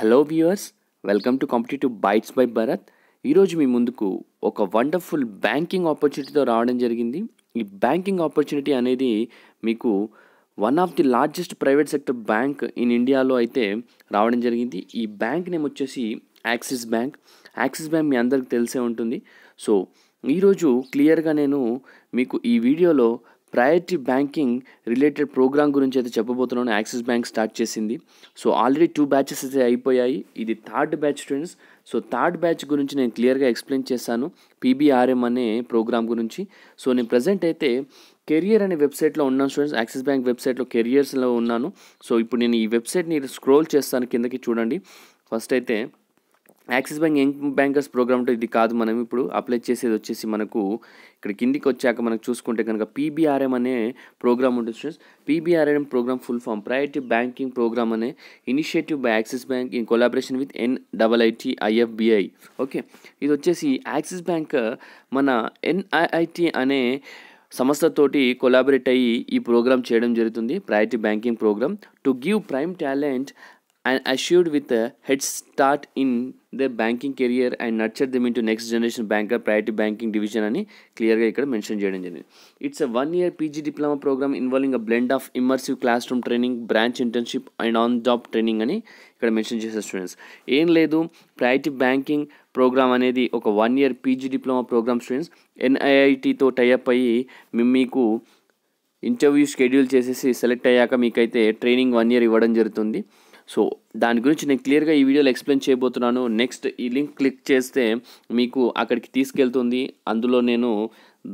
Hello viewers welcome to competitive bytes by Bharat ఈరోజు మీ ముందుకు ఒక వండర్ఫుల్ బ్యాంకింగ్ ఆపర్చునిటీతో రావడం జరిగింది ఈ బ్యాంకింగ్ ఆపర్చునిటీ అనేది మీకు one of the largest private sector bank in ఇండియాలో అయితే రావడం జరిగింది ఈ బ్యాంక్ నేమ్ వచ్చేసి యాక్సిస్ బ్యాంక్ యాక్సిస్ బ్యాంక్ మీ అందరికి తెలిసే ఉంటుంది సో ఈరోజు క్లియర్గా నేను మీకు ఈ వీడియోలో ప్రయారిటీ బ్యాంకింగ్ రిలేటెడ్ ప్రోగ్రామ్ గురించి అయితే చెప్పబోతున్నాను యాక్సిస్ బ్యాంక్ స్టార్ట్ చేసింది సో ఆల్రెడీ టూ బ్యాచెస్ అయితే అయిపోయాయి ఇది third batch students so third batch గురించి నేను క్లియర్గా ఎక్స్ప్లెయిన్ చేశాను పీబీఆర్ఎం అనే ప్రోగ్రామ్ గురించి సో నేను ప్రజెంట్ అయితే కెరియర్ అనే వెబ్సైట్లో ఉన్నాను స్టూడెంట్స్ యాక్సిస్ బ్యాంక్ వెబ్సైట్లో కెరియర్స్లో ఉన్నాను సో ఇప్పుడు నేను ఈ వెబ్సైట్ని స్క్రోల్ చేస్తాను కిందకి చూడండి ఫస్ట్ అయితే యాక్సిస్ బ్యాంక్ యంగ్ బ్యాంకర్స్ ప్రోగ్రామ్తో ఇది కాదు మనం ఇప్పుడు అప్లై చేసేది వచ్చేసి మనకు ఇక్కడ కిందికి వచ్చాక మనకు చూసుకుంటే కనుక పీబీఆర్ఎం అనే ప్రోగ్రామ్ ఉంటుంది students PBRM program full form priority banking program అనే initiative by Axis bank in collaboration with N IT IFBI okay ఇది వచ్చేసి యాక్సిస్ బ్యాంక్ మన ఎన్ఐఐటి అనే సంస్థతోటి కొలాబరేట్ అయ్యి ఈ ప్రోగ్రామ్ చేయడం జరుగుతుంది priority banking program to give prime talent and assured with a start in the banking career and and nurtured them to next generation banker priority banking division అని క్లియర్గా ఇక్కడ mention చేయడం జరిగింది it's a one year PG diploma program involving a blend of immersive class room training branch internship and on job training అని ఇక్కడ mention చేసే students ఏం లేదు ప్రయారిటీ బ్యాంకింగ్ ప్రోగ్రామ్ అనేది ఒక one year PG diploma program students ఎన్ఐఐటితో tie up అయ్యి మీకు ఇంటర్వ్యూ షెడ్యూల్ చేసేసి సెలెక్ట్ అయ్యాక మీకైతే ట్రైనింగ్ వన్ ఇయర్ ఇవ్వడం జరుగుతుంది సో దాని గురించి నేను క్లియర్గా ఈ వీడియోలో ఎక్స్ప్లెయిన్ చేయబోతున్నాను నెక్స్ట్ ఈ లింక్ క్లిక్ చేస్తే మీకు అక్కడికి తీసుకెళ్తుంది అందులో నేను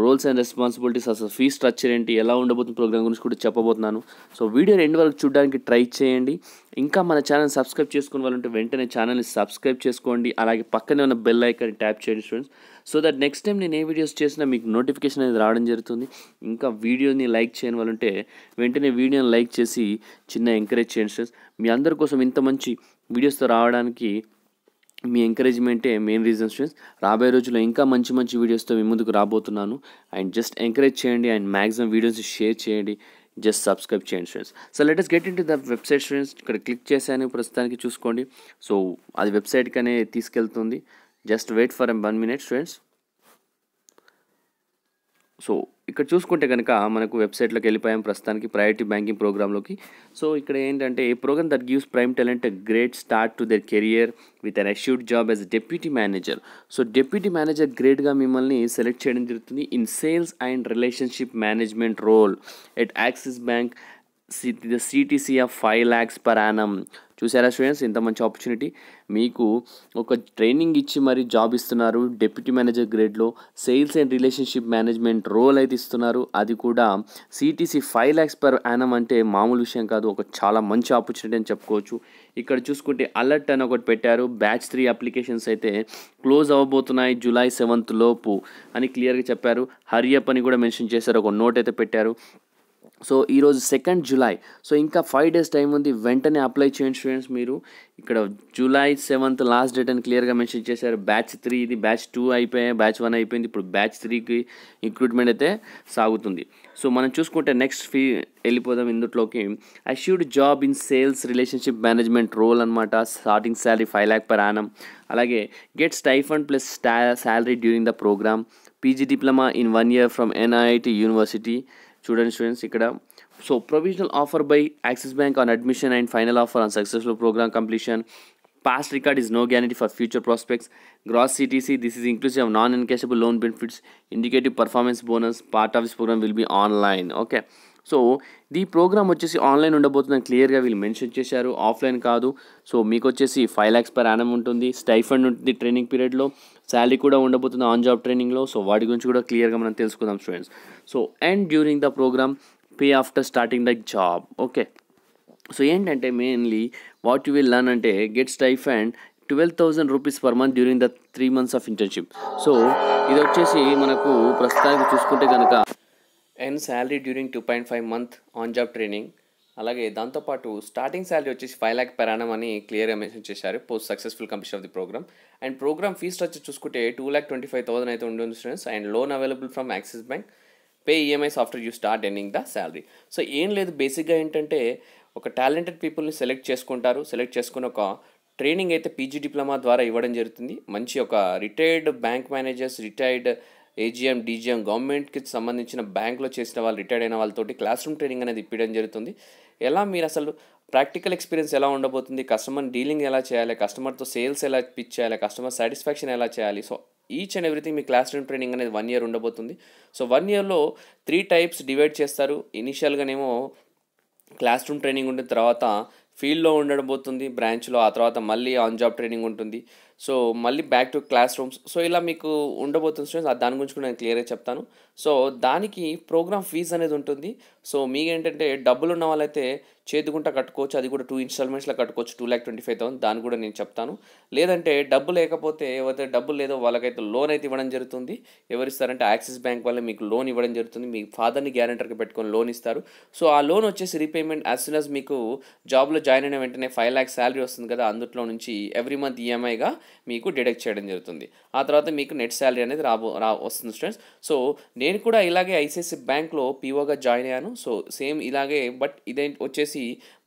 రోల్స్ అండ్ రెస్పాన్సిబిలిటీస్ అసలు ఫీ స్ట్రక్చర్ ఏంటి ఎలా ఉండబోతుంది ప్రోగ్రామ్ గురించి కూడా చెప్పబోతున్నాను సో వీడియో రెండు వరకు చూడడానికి ట్రై చేయండి ఇంకా మన ఛానల్ సబ్స్క్రైబ్ చేసుకుని వాళ్ళంటే వెంటనే ఛానల్ని సబ్స్క్రైబ్ చేసుకోండి అలాగే పక్కనే ఉన్న బెల్ ఐకాన్ని ట్యాప్ చేయండి students so that next time నేను ఏ వీడియోస్ చేసినా మీకు నోటిఫికేషన్ అనేది రావడం జరుగుతుంది ఇంకా వీడియోని లైక్ చేయని వాళ్ళంటే వెంటనే వీడియోని లైక్ చేసి చిన్న ఎంకరేజ్ చేయండి స్టూడెంట్స్ మీ అందరి కోసం ఇంత మంచి వీడియోస్తో రావడానికి మీ ఎంకరేజ్మెంటే మెయిన్ రీజన్స్ ఫ్రెండ్స్ రాబోయే రోజుల్లో ఇంకా మంచి మంచి వీడియోస్తో మీ ముందుకు రాబోతున్నాను అండ్ జస్ట్ ఎంకరేజ్ చేయండి అండ్ మ్యాక్సిమం వీడియోస్ షేర్ చేయండి జస్ట్ సబ్స్క్రైబ్ చేయండి friends so let us get into the website friends ఇక్కడ క్లిక్ చేశాను ప్రస్తుతానికి చూసుకోండి సో అది అనే తీసుకెళ్తుంది just wait for one minute friends so ఇక్కడ చూసుకుంటే కనుక మనకు వెబ్సైట్లోకి వెళ్ళిపోయాం ప్రస్తుతానికి ప్రయారిటీ బ్యాంకింగ్ ప్రోగ్రాంలోకి సో ఇక్కడ ఏంటంటే a program that gives prime talent great start to their career with an assured job as deputy manager so deputy manager గ్రేట్గా మిమ్మల్ని సెలెక్ట్ చేయడం జరుగుతుంది in sales and relationship management role at Axis bank the CTC of five lakhs per annum చూసారా students ఇంత మంచి opportunity మీకు ఒక training ఇచ్చి మరి జాబ్ ఇస్తున్నారు డిప్యూటీ మేనేజర్ గ్రేడ్లో sales and relationship management role అయితే ఇస్తున్నారు అది కూడా CTC five lakhs per annum అంటే మామూలు విషయం కాదు ఒక చాలా మంచి ఆపర్చునిటీ అని చెప్పుకోవచ్చు ఇక్కడ చూసుకుంటే అలర్ట్ అని ఒకటి పెట్టారు బ్యాచ్ త్రీ అప్లికేషన్స్ అయితే క్లోజ్ అవ్వబోతున్నాయి జూలై సెవెంత్ లోపు అని క్లియర్గా చెప్పారు హరియప్ అని కూడా మెన్షన్ చేశారు ఒక నోట్ అయితే పెట్టారు సో ఈరోజు సెకండ్ జూలై సో ఇంకా ఫైవ్ డేస్ టైం ఉంది వెంటనే అప్లై చేయండి స్టూడెంట్స్ మీరు ఇక్కడ జూలై సెవెంత్ లాస్ట్ డేట్ అని క్లియర్గా మెన్షన్ చేశారు బ్యాచ్ త్రీ ఇది బ్యాచ్ టూ అయిపోయాయి బ్యాచ్ వన్ అయిపోయింది ఇప్పుడు బ్యాచ్ త్రీకి రిక్రూట్మెంట్ అయితే సాగుతుంది సో మనం చూసుకుంటే నెక్స్ట్ ఫీ వెళ్ళిపోదాం ఇందుట్లోకి assured job in sales relationship management role అనమాట starting salary five lakh per annum అలాగే గెట్ స్టైఫండ్ ప్లస్ స్టా salary during the program PG diploma in one year from NIIT university student students ikkada so provisional offer by axis bank on admission and final offer on successful program completion past record is no guarantee for future prospects gross ctc this is inclusive of non-encashable loan benefits indicative performance bonus part of this program will be online okay so ఈ program వచ్చేసి online ఉండబోతుందని క్లియర్గా వీళ్ళు mention చేశారు offline కాదు so మీకు వచ్చేసి five lakhs per Yanam ఉంటుంది స్టైఫండ్ ఉంటుంది ట్రైనింగ్ పీరియడ్లో శాలరీ కూడా ఉండబోతుంది ఆన్ జాబ్ ట్రైనింగ్లో సో వాటి గురించి కూడా క్లియర్గా మనం తెలుసుకుందాం students so and during the program pay after starting the job okay so ఏంటంటే mainly what you will learn అంటే get stipend and twelve thousand rupees per month during the three months of internship so ఇది వచ్చేసి మనకు ప్రస్తుతానికి చూసుకుంటే కనుక earn salary during two point five month on job training అలాగే దాంతోపాటు స్టార్టింగ్ శాలరీ వచ్చేసి ఫైవ్ ల్యాక్ పెర్ అని క్లియర్గా మెన్షన్ చేశారు post successful completion of the program and program fee structure చూసుకుంటే two lakh twenty five thousand అయితే ఉంటుంది students and loan available from Axis bank pay EMIs e after you start earning the salary so ఏం లేదు బేసిక్గా ఏంటంటే ఒక talented పీపుల్ని select చేసుకుంటారు సెలెక్ట్ చేసుకుని ఒక ట్రైనింగ్ అయితే పీజీ డిప్లొమా ద్వారా ఇవ్వడం జరుగుతుంది మంచి ఒక retired bank managers retired AGM DGM గవర్నమెంట్కి సంబంధించిన బ్యాంకులో చేసిన వాళ్ళు రిటైర్డ్ అయిన వాళ్ళతోటి క్లాస్ రూమ్ ట్రైనింగ్ అనేది ఇప్పించడం జరుగుతుంది ఎలా మీరు అసలు ప్రాక్టికల్ ఎక్స్పీరియన్స్ ఎలా ఉండబోతుంది కస్టమర్ డీలింగ్ ఎలా చేయాలి కస్టమర్తో సేల్స్ ఎలా పిచ్ చేయాలి కస్టమర్ సాటిస్ఫాక్షన్ ఎలా చేయాలి సో ఈచ్ అండ్ ఎవ్రీథింగ్ మీ క్లాస్ రూమ్ ట్రైనింగ్ అనేది వన్ ఇయర్ ఉండబోతుంది సో వన్ ఇయర్లో త్రీ టైప్స్ డివైడ్ చేస్తారు ఇనిషియల్గానేమో క్లాస్ రూమ్ ట్రైనింగ్ ఉండిన తర్వాత ఫీల్డ్లో ఉండడం పోతుంది బ్రాంచ్లో ఆ తర్వాత మళ్ళీ ఆన్ జాబ్ ట్రైనింగ్ ఉంటుంది సో మళ్ళీ back to class rooms so ఇలా మీకు ఉండబోతున్న స్టూడెంట్స్ దాని గురించి కూడా నేను క్లియర్గా చెప్తాను సో దానికి ప్రోగ్రామ్ ఫీజు అనేది ఉంటుంది సో మీకేంటంటే డబ్బులు ఉన్న వాళ్ళైతే చేతుకుంటా కట్టుకోవచ్చు అది కూడా టూ ఇన్స్టాల్మెంట్స్లో కట్టుకోవచ్చు two lakh twenty five thousand దాన్ని కూడా నేను చెప్తాను లేదంటే డబ్బు లేకపోతే ఎవరైతే డబ్బులు లేదో వాళ్ళకైతే లోన్ అయితే ఇవ్వడం జరుగుతుంది ఇస్తారంటే యాక్సిస్ బ్యాంక్ వాళ్ళే మీకు లోన్ ఇవ్వడం జరుగుతుంది మీ ఫాదర్ని గ్యారంటర్కి పెట్టుకొని లోన్ ఇస్తారు సో ఆ లోన్ వచ్చేసి రీపేమెంట్ యాజ్ సూన్ యాజ్ మీకు జాబ్లో జాయిన్ అయిన వెంటనే ఫైవ్ ల్యాక్స్ శాలరీ వస్తుంది కదా అందుట్లో నుంచి ఎవ్రీ మంత్ ఈఎంఐగా మీకు డిడక్ట్ చేయడం జరుగుతుంది ఆ తర్వాత మీకు నెట్ శాలరీ అనేది రాబో రా వస్తుంది స్టూడెంట్స్ సో నేను కూడా ఇలాగే ఐసిఐసి బ్యాంక్లో పీఓగా జాయిన్ అయ్యాను సో సేమ్ ఇలాగే బట్ ఇదే వచ్చేసి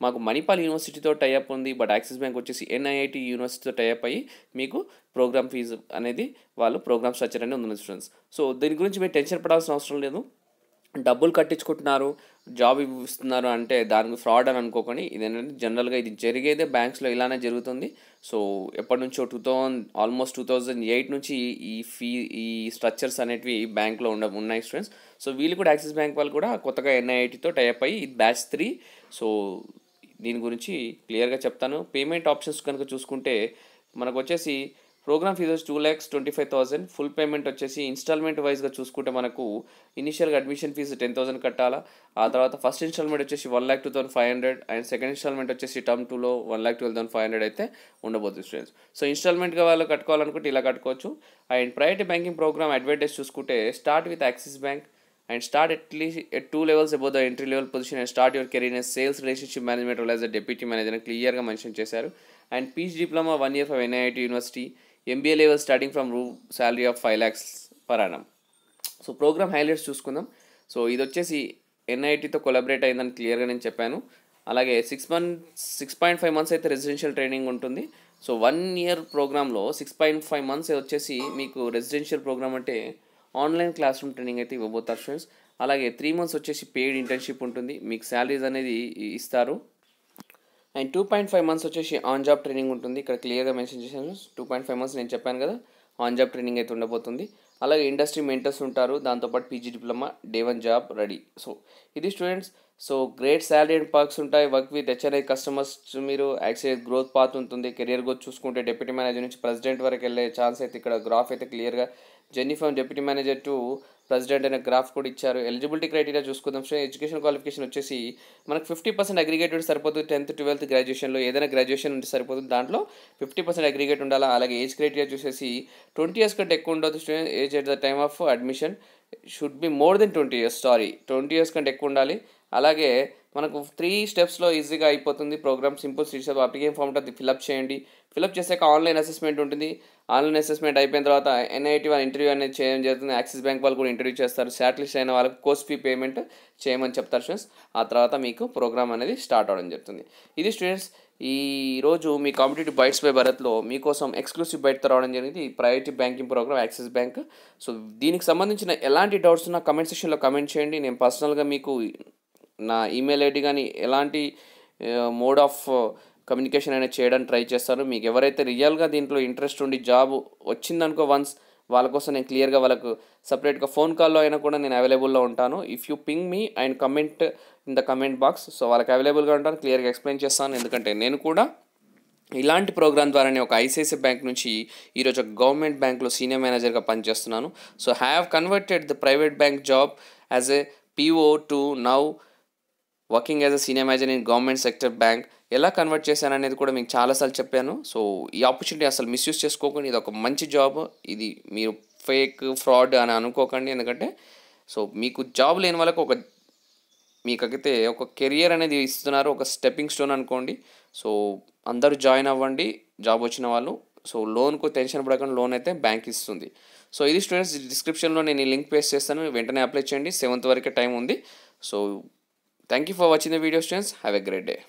మాకు మణిపాల్ యూనివర్సిటీతో టైఅప్ ఉంది బట్ యాక్సిస్ బ్యాంక్ వచ్చేసి ఎన్ఐఐటి యూనివర్సిటీతో టైఅప్ అయ్యి మీకు ప్రోగ్రామ్ ఫీజు అనేది వాళ్ళు ప్రోగ్రామ్ స్ట్రక్చర్ అనేది ఉంది స్టూడెంట్స్ సో దీని గురించి మీరు టెన్షన్ పడాల్సిన అవసరం లేదు డబ్బులు కట్టించుకుంటున్నారు జాబ్ ఇస్తున్నారు అంటే దానికి ఫ్రాడ్ అని అనుకోకండి ఇది ఏంటంటే జనరల్గా ఇది జరిగేదే బ్యాంక్స్లో ఇలానే జరుగుతుంది సో ఎప్పటి నుంచో two thousand almost two thousand eight నుంచి ఈ ఫీ ఈ స్ట్రక్చర్స్ అనేటివి బ్యాంక్లో ఉండ ఉన్నాయి స్టూడెంట్స్ సో వీళ్ళు కూడా యాక్సిస్ బ్యాంక్ వాళ్ళు కూడా కొత్తగా ఎన్ఐఐటీతో టైప్ అయ్యి ఇది బ్యాచ్ త్రీ సో దీని గురించి క్లియర్గా చెప్తాను పేమెంట్ ఆప్షన్స్ కనుక చూసుకుంటే మనకు వచ్చేసి ప్రోగ్రామ్ ఫీజ్ వచ్చి two lakhs twenty five thousand full payment వచ్చేసి ఇన్స్టాల్మెంట్ వైజ్గా చూసుకుంటే మనకు ఇనిషియల్గా అడ్మిషన్ ఫీజు టెన్ థౌసండ్ కట్టాలా ఆ తర్వాత ఫస్ట్ ఇన్స్టాల్మెంట్ వచ్చేసి one lakh two thousand five hundred and second instalment వచ్చేసి టర్మ్ టూలో one lakh twelve thousand five hundred అయితే ఉండబోతుంది స్టూడెంట్స్ సో ఇన్స్టాల్మెంట్గా వాళ్ళు కట్టుకోవాలనుకుంటే ఇలా కట్టుకోవచ్చు and private banking program advertise చూసుకుంటే start with Axis bank and start at least at two levels levels the entry level position and start your career career in a sales relationship management role క్లియర్గా mention చేశారు and peach diploma one year five NIIT university MBA level starting from రూ salary of five lakhs per annum so program highlights చూసుకుందాం so ఇది వచ్చేసి ఎన్ఐటీతో collaborate అయిందని క్లియర్గా నేను చెప్పాను అలాగే six months six point five months అయితే రెసిడెన్షియల్ ట్రైనింగ్ ఉంటుంది సో వన్ ఇయర్ ప్రోగ్రామ్లో సిక్స్ పాయింట్ ఫైవ్ మంత్స్ వచ్చేసి మీకు రెసిడెన్షియల్ ప్రోగ్రామ్ అంటే ఆన్లైన్ క్లాస్ రూమ్ ట్రైనింగ్ అయితే ఇవ్వబోతారు స్టూడెంట్స్ అలాగే త్రీ మంత్స్ వచ్చేసి పెయిడ్ ఇంటర్న్షిప్ ఉంటుంది మీకు శాలరీస్ అనేది ఇస్తారు and two point five months వచ్చేసి ఆన్ జాబ్ ట్రైనింగ్ ఉంటుంది ఇక్కడ క్లియర్గా మెన్షన్ చేశాను టూ పాయింట్ ఫైవ్ మంత్స్ నేను చెప్పాను కదా ఆన్ జాబ్ ట్రైనింగ్ అయితే ఉండబోతుంది అలాగే ఇండస్ట్రీ మెంటర్స్ ఉంటారు దాంతోపాటు PG diploma day one job ready so ఇది students so great salary and perks ఉంటాయి వర్క్ విత్ హెచ్ఎన్ఐ కస్టమర్స్ మీరు యాక్సెస్ గ్రోత్ పాత్ ఉంటుంది కెరియర్ గ్రోత్ చూసుకుంటే డెప్యూటీ మేనేజర్ నుంచి ప్రెసిడెంట్ వరకు వెళ్ళే ఛాన్స్ అయితే ఇక్కడ గ్రాఫ్ అయితే క్లియర్గా journey from deputy manager to president అనే గ్రాఫ్ కూడా ఇచ్చారు ఎలిజిబిలిటీ క్రైటీరియా చూసుకుందాం స్టూడెంట్ ఎడ్యుకేషన్ క్వాలిఫికేషన్ వచ్చేసి మనకు ఫిఫ్టీ పర్సెంట్ అగ్రిగేటెడ్ సరిపోదు సరిపోతుంది టెన్త్ ట్వెల్త్ గ్రాడ్యుయేషన్లో ఏదైనా గ్రాడ్యుయేషన్ ఉంటే సరిపోతుంది దాంట్లో ఫిఫ్టీ పర్సెంట్ అగ్రిగేట్ ఉండాలా అలాగే ఏజ్ క్రైటీరియా చూసేసి ట్వంటీ ఇయర్స్ కంటే ఎక్కువ ఉండదు student age at the time of admission should be more than twenty years sorry twenty years కంటే ఎక్కువ ఉండాలి అలాగే మనకు త్రీ స్టెప్స్లో ఈజీగా అయిపోతుంది ప్రోగ్రామ్ సింపుల్ రీసెప్ అప్లికేషన్ ఫామ్ ఉంటుంది ఫిలప్ చేయండి ఫిలప్ చేసాక ఆన్లైన్ అసెస్మెంట్ ఉంటుంది ఆన్లైన్ అసెస్మెంట్ అయిపోయిన తర్వాత ఎన్ఐటి వాళ్ళు ఇంటర్వ్యూ అనేది చేయడం జరుగుతుంది యాక్సిస్ బ్యాంక్ వాళ్ళు కూడా ఇంటర్వ్యూ చేస్తారు శాటిలిస్ట్ అయిన వాళ్ళకి కోర్స్ ఫీ పేమెంట్ చేయమని చెప్తారు ఫ్రెండ్స్ ఆ తర్వాత మీకు ప్రోగ్రామ్ అనేది స్టార్ట్ అవడం జరుగుతుంది ఇది స్టూడెంట్స్ ఈ రోజు మీ కాంపిటేటివ్ బైట్స్ బై భరత్లో మీకోసం ఎక్స్క్లూసివ్ బయట రావడం జరిగింది ఈ private banking program Axis bank so దీనికి సంబంధించిన ఎలాంటి డౌట్స్ ఉన్నా కమెంట్ సెక్షన్లో కమెంట్ చేయండి నేను పర్సనల్గా మీకు నా ఈమెయిల్ ఐడి కానీ ఎలాంటి మోడ్ ఆఫ్ కమ్యూనికేషన్ అయినా చేయడానికి ట్రై చేస్తారు మీకు ఎవరైతే రియల్గా దీంట్లో ఇంట్రెస్ట్ ఉండి జాబ్ వచ్చిందనుకో వన్స్ వాళ్ళ కోసం నేను క్లియర్గా వాళ్ళకు సపరేట్గా ఫోన్ కాల్లో అయినా కూడా నేను అవైలబుల్లో ఉంటాను if you ping me and comment in the comment box so వాళ్ళకి అవైలబుల్గా ఉంటాను క్లియర్గా ఎక్స్ప్లెయిన్ చేస్తాను ఎందుకంటే నేను కూడా ఇలాంటి ప్రోగ్రామ్ ద్వారానే ఒక ఐసిఐసిఐ బ్యాంక్ నుంచి ఈరోజు ఒక గవర్నమెంట్ బ్యాంక్లో సీనియర్ మేనేజర్గా పనిచేస్తున్నాను so have converted the private bank job as a PO to now working as a senior manager in government sector bank ఎలా కన్వర్ట్ చేశాను అనేది కూడా మీకు చాలాసార్లు చెప్పాను సో ఈ ఆపర్చునిటీ అసలు మిస్యూజ్ చేసుకోకండి ఇది ఒక మంచి జాబ్ ఇది మీరు ఫేక్ ఫ్రాడ్ అని అనుకోకండి ఎందుకంటే సో మీకు జాబ్ లేని వాళ్ళకి ఒక మీకైతే ఒక కెరియర్ అనేది ఇస్తున్నారు ఒక స్టెప్పింగ్ స్టోన్ అనుకోండి సో అందరూ జాయిన్ అవ్వండి జాబ్ వచ్చిన వాళ్ళు సో లోన్కు టెన్షన్ పడకుండా లోన్ అయితే బ్యాంక్ ఇస్తుంది సో ఇది స్టూడెంట్స్ డిస్క్రిప్షన్లో నేను ఈ లింక్ పేస్ట్ చేస్తాను వెంటనే అప్లై చేయండి సెవెంత్ వరకే టైం ఉంది so Thank you for watching the video students. Have a great day.